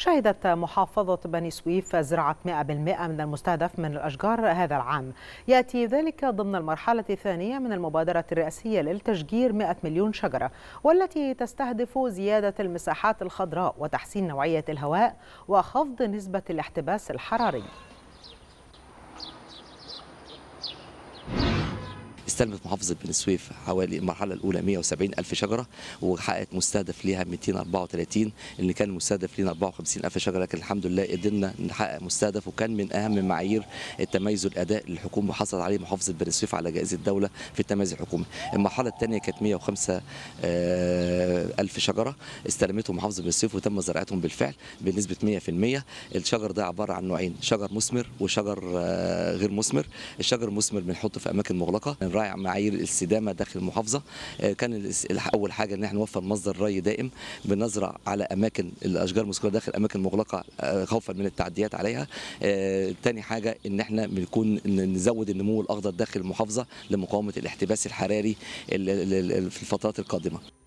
شهدت محافظة بني سويف زراعة 100% من المستهدف من الأشجار هذا العام يأتي ذلك ضمن المرحلة الثانية من المبادرة الرئاسية للتشجير 100 مليون شجرة والتي تستهدف زيادة المساحات الخضراء وتحسين نوعية الهواء وخفض نسبة الاحتباس الحراري استلمت محافظة بن سويف حوالي المرحلة الأولى 170 ألف شجرة وحققت مستهدف ليها 234 اللي كان مستهدف لنا 54 ألف شجرة لكن الحمد لله قدرنا نحقق مستهدف وكان من أهم معايير التميز الأداء الحكومي الحكومة حصلت عليه محافظة بن سويف على جائزة الدولة في التميز الحكومي. المرحلة الثانية كانت 105 آه، ألف شجرة استلمتهم محافظة بن سويف وتم زراعتهم بالفعل بنسبة 100% الشجر ده عبارة عن نوعين شجر مثمر وشجر آه، غير مثمر الشجر المثمر بنحطه في أماكن مغلقة بنراعي معايير الاستدامه داخل المحافظه آه، كان اول حاجه ان احنا نوفر مصدر ري دائم بنزرع على اماكن الاشجار المسكره داخل اماكن مغلقه آه، خوفا من التعديات عليها آه، تاني حاجه ان احنا بنكون نزود النمو الاخضر داخل المحافظه لمقاومه الاحتباس الحراري في الفترات القادمه